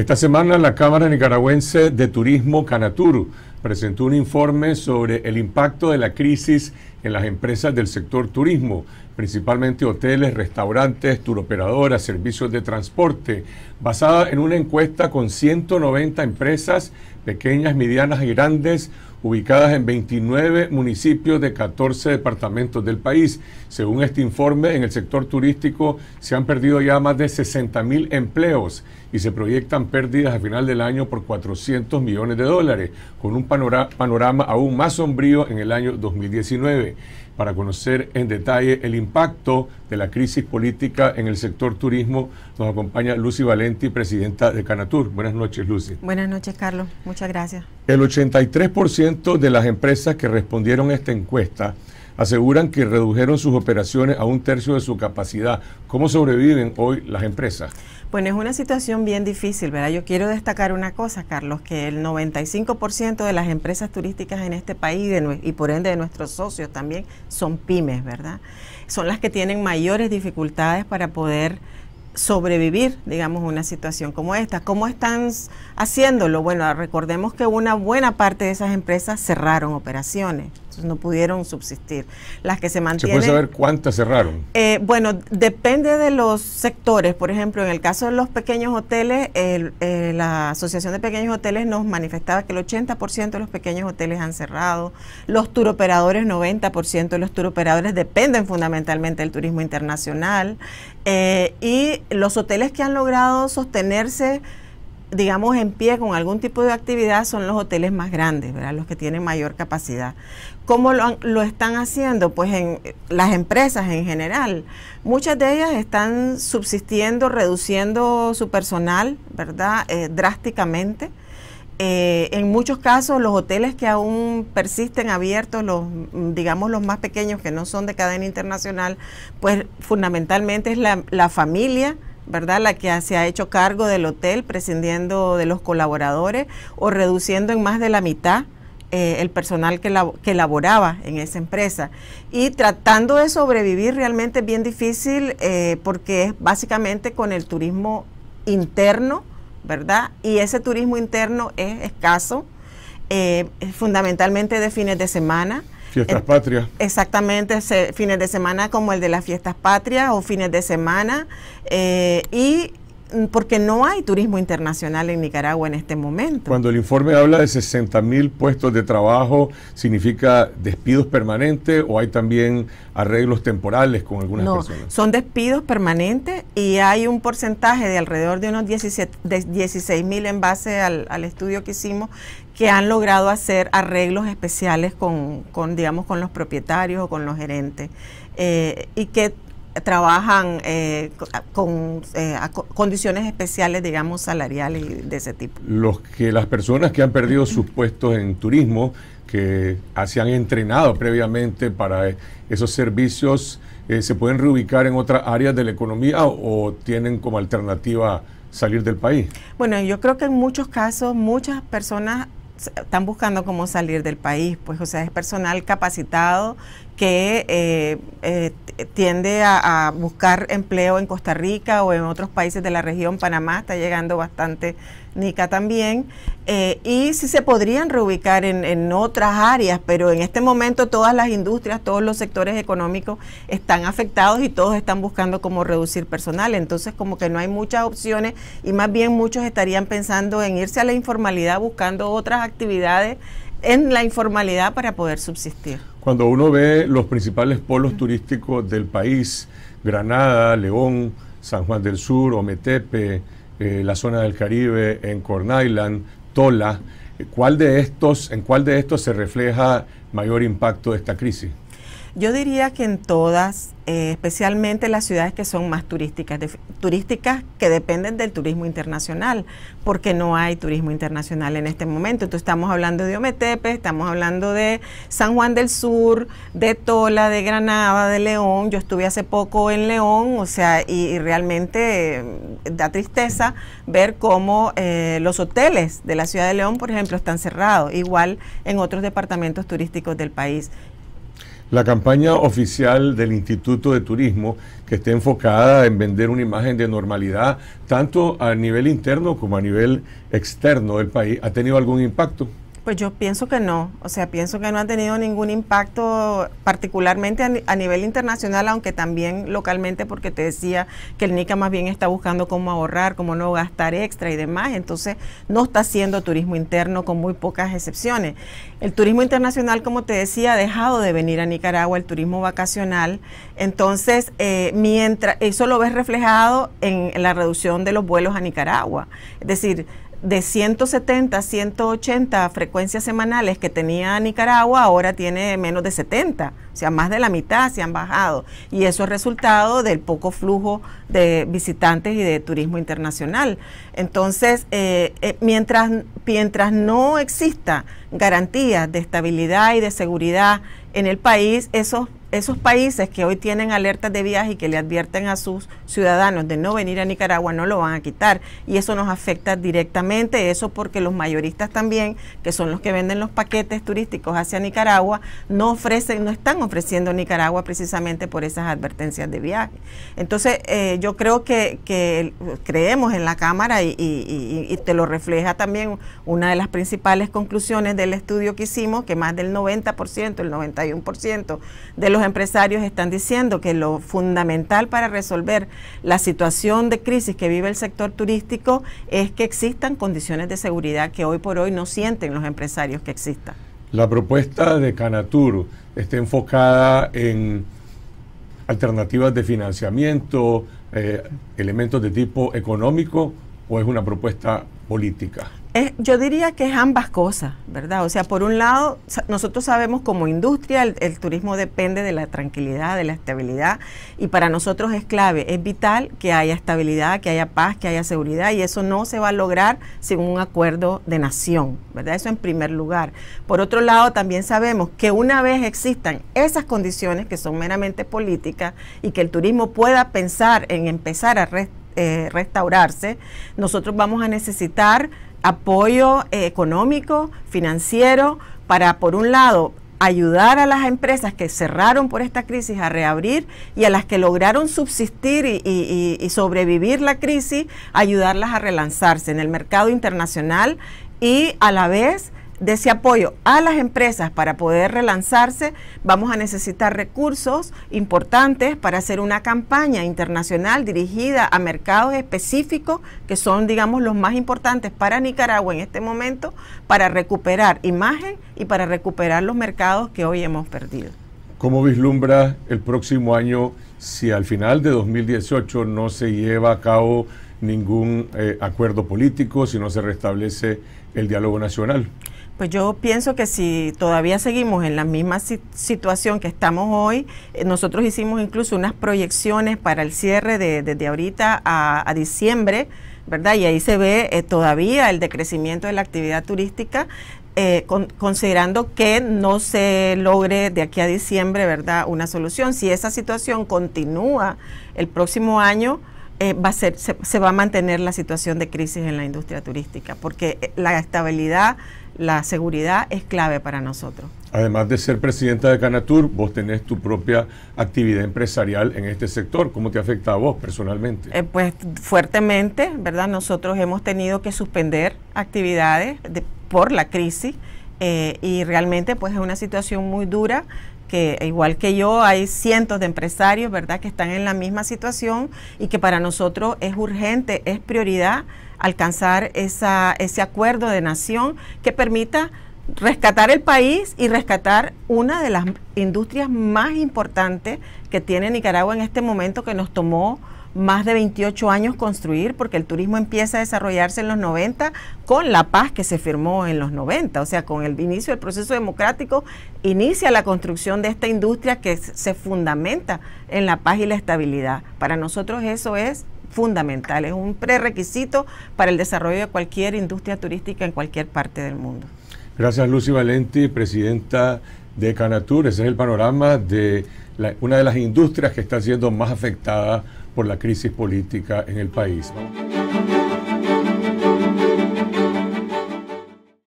Esta semana la Cámara Nicaragüense de Turismo Canatur presentó un informe sobre el impacto de la crisis en las empresas del sector turismo, principalmente hoteles, restaurantes, turoperadoras, servicios de transporte, basada en una encuesta con 190 empresas pequeñas, medianas y grandes ubicadas en 29 municipios de 14 departamentos del país. Según este informe, en el sector turístico se han perdido ya más de 60 mil empleos y se proyectan pérdidas a final del año por 400 millones de dólares, con un panorama aún más sombrío en el año 2019. Para conocer en detalle el impacto de la crisis política en el sector turismo, nos acompaña Lucy Valenti, presidenta de Canatur. Buenas noches, Lucy. Buenas noches, Carlos. Muchas gracias. El 83% de las empresas que respondieron a esta encuesta aseguran que redujeron sus operaciones a un tercio de su capacidad. ¿Cómo sobreviven hoy las empresas? Bueno, es una situación bien difícil, ¿verdad? Yo quiero destacar una cosa, Carlos, que el 95% de las empresas turísticas en este país y por ende de nuestros socios también son pymes, ¿verdad? Son las que tienen mayores dificultades para poder sobrevivir, digamos, una situación como esta. ¿Cómo están haciéndolo? Bueno, recordemos que una buena parte de esas empresas cerraron operaciones no pudieron subsistir. Las que se puede saber cuántas cerraron? Eh, bueno, depende de los sectores. Por ejemplo, en el caso de los pequeños hoteles, eh, la Asociación de Pequeños Hoteles nos manifestaba que el 80% de los pequeños hoteles han cerrado. Los turoperadores, 90% de los turoperadores dependen fundamentalmente del turismo internacional. Eh, y los hoteles que han logrado sostenerse digamos, en pie con algún tipo de actividad son los hoteles más grandes, ¿verdad? Los que tienen mayor capacidad. ¿Cómo lo, están haciendo? Pues en las empresas en general. Muchas de ellas están subsistiendo, reduciendo su personal, ¿verdad? Eh, drásticamente. Eh, en muchos casos los hoteles que aún persisten abiertos, los digamos los más pequeños que no son de cadena internacional, pues fundamentalmente es la, la familia, ¿verdad? La que se ha hecho cargo del hotel, prescindiendo de los colaboradores o reduciendo en más de la mitad eh, el personal que, laboraba en esa empresa. Y tratando de sobrevivir realmente es bien difícil eh, porque es básicamente con el turismo interno, ¿verdad? Y ese turismo interno es escaso, eh, fundamentalmente de fines de semana. Fiestas patrias. Exactamente, fines de semana como el de las fiestas patrias o fines de semana. Eh, y Mm, porque no hay turismo internacional en Nicaragua en este momento. Cuando el informe habla de 60 mil puestos de trabajo, ¿significa despidos permanentes o hay también arreglos temporales con algunas no, Son despidos permanentes y hay un porcentaje de alrededor de unos 17, 16 mil en base al, estudio que hicimos que han logrado hacer arreglos especiales con, digamos, con los propietarios o con los gerentes. Eh, y que trabajan eh, con eh, condiciones especiales, digamos, salariales de ese tipo. Los que las personas que han perdido sus puestos en turismo, que se han entrenado previamente para esos servicios, eh, se pueden reubicar en otras áreas de la economía o, o tienen como alternativa salir del país. Bueno, yo creo que en muchos casos muchas personas están buscando cómo salir del país, pues o sea, es personal capacitado que eh, eh, tiende a, buscar empleo en Costa Rica o en otros países de la región. Panamá está llegando bastante Nica también. Eh, y si se podrían reubicar en, en, otras áreas, pero en este momento todas las industrias, todos los sectores económicos están afectados y todos están buscando cómo reducir personal. Entonces como que no hay muchas opciones y más bien muchos estarían pensando en irse a la informalidad buscando otras actividades en la informalidad para poder subsistir. Cuando uno ve los principales polos turísticos del país, Granada, León, San Juan del Sur, Ometepe, eh, la zona del Caribe, en Corn Island, Tola, eh, ¿cuál de estos, ¿en cuál de estos se refleja mayor impacto de esta crisis? Yo diría que en todas, eh, especialmente las ciudades que son más turísticas, turísticas que dependen del turismo internacional, porque no hay turismo internacional en este momento. Entonces estamos hablando de Ometepe, estamos hablando de San Juan del Sur, de Tola, de Granada, de León. Yo estuve hace poco en León, o sea, y, realmente eh, da tristeza ver cómo eh, los hoteles de la ciudad de León, por ejemplo, están cerrados, igual en otros departamentos turísticos del país la campaña oficial del Instituto de Turismo que está enfocada en vender una imagen de normalidad tanto a nivel interno como a nivel externo del país ha tenido algún impacto? Pues yo pienso que no, o sea, pienso que no ha tenido ningún impacto particularmente a, nivel internacional, aunque también localmente, porque te decía que el NICA más bien está buscando cómo ahorrar, cómo no gastar extra y demás, entonces no está haciendo turismo interno con muy pocas excepciones. El turismo internacional, como te decía, ha dejado de venir a Nicaragua, el turismo vacacional, entonces eh, mientras eso lo ves reflejado en la reducción de los vuelos a Nicaragua, es decir, de 170, 180 frecuencias semanales que tenía Nicaragua, ahora tiene menos de 70, o sea, más de la mitad se han bajado. Y eso es resultado del poco flujo de visitantes y de turismo internacional. Entonces, eh, eh, mientras, mientras no exista garantías de estabilidad y de seguridad en el país, esos esos países que hoy tienen alertas de viaje y que le advierten a sus ciudadanos de no venir a Nicaragua no lo van a quitar y eso nos afecta directamente, eso porque los mayoristas también, que son los que venden los paquetes turísticos hacia Nicaragua, no ofrecen, no están ofreciendo Nicaragua precisamente por esas advertencias de viaje. Entonces eh, yo creo que, creemos en la Cámara y, y te lo refleja también una de las principales conclusiones del estudio que hicimos, que más del 90%, el 91% de los empresarios están diciendo que lo fundamental para resolver la situación de crisis que vive el sector turístico es que existan condiciones de seguridad que hoy por hoy no sienten los empresarios que existan. La propuesta de Canatur está enfocada en alternativas de financiamiento, eh, elementos de tipo económico o es una propuesta política? yo diría que es ambas cosas, ¿verdad? O sea, por un lado, nosotros sabemos como industria, el, turismo depende de la tranquilidad, de la estabilidad, y para nosotros es clave, es vital que haya estabilidad, que haya paz, que haya seguridad, y eso no se va a lograr sin un acuerdo de nación, ¿verdad? Eso en primer lugar. Por otro lado, también sabemos que una vez existan esas condiciones que son meramente políticas y que el turismo pueda pensar en empezar a eh, restaurarse, nosotros vamos a necesitar apoyo eh, económico, financiero, para, por un lado, ayudar a las empresas que cerraron por esta crisis a reabrir y a las que lograron subsistir y, sobrevivir la crisis, ayudarlas a relanzarse en el mercado internacional y a la vez de ese apoyo a las empresas para poder relanzarse, vamos a necesitar recursos importantes para hacer una campaña internacional dirigida a mercados específicos que son, digamos, los más importantes para Nicaragua en este momento, para recuperar imagen y para recuperar los mercados que hoy hemos perdido. ¿Cómo vislumbra el próximo año si al final de 2018 no se lleva a cabo ningún eh, acuerdo político, si no se restablece el diálogo nacional? Pues yo pienso que si todavía seguimos en la misma situación que estamos hoy, eh, nosotros hicimos incluso unas proyecciones para el cierre de, desde ahorita a, diciembre, ¿verdad? Y ahí se ve eh, todavía el decrecimiento de la actividad turística. Eh, considerando que no se logre de aquí a diciembre, ¿verdad?, una solución. Si esa situación continúa el próximo año, va a ser, se, va a mantener la situación de crisis en la industria turística, porque la estabilidad la seguridad es clave para nosotros. Además de ser presidenta de Canatur, vos tenés tu propia actividad empresarial en este sector. ¿Cómo te afecta a vos personalmente? Eh, pues fuertemente, ¿verdad? Nosotros hemos tenido que suspender actividades por la crisis eh, y realmente pues es una situación muy dura que igual que yo hay cientos de empresarios, ¿verdad?, que están en la misma situación y que para nosotros es urgente, es prioridad alcanzar esa, ese acuerdo de nación que permita rescatar el país y rescatar una de las industrias más importantes que tiene Nicaragua en este momento que nos tomó más de 28 años construir, porque el turismo empieza a desarrollarse en los 90 con la paz que se firmó en los 90, o sea, con el inicio del proceso democrático, inicia la construcción de esta industria que se fundamenta en la paz y la estabilidad. Para nosotros eso es fundamental, es un prerequisito para el desarrollo de cualquier industria turística en cualquier parte del mundo. Gracias Lucy Valenti, presidenta de Canatur. Ese es el panorama de una de las industrias que está siendo más afectada por la crisis política en el país.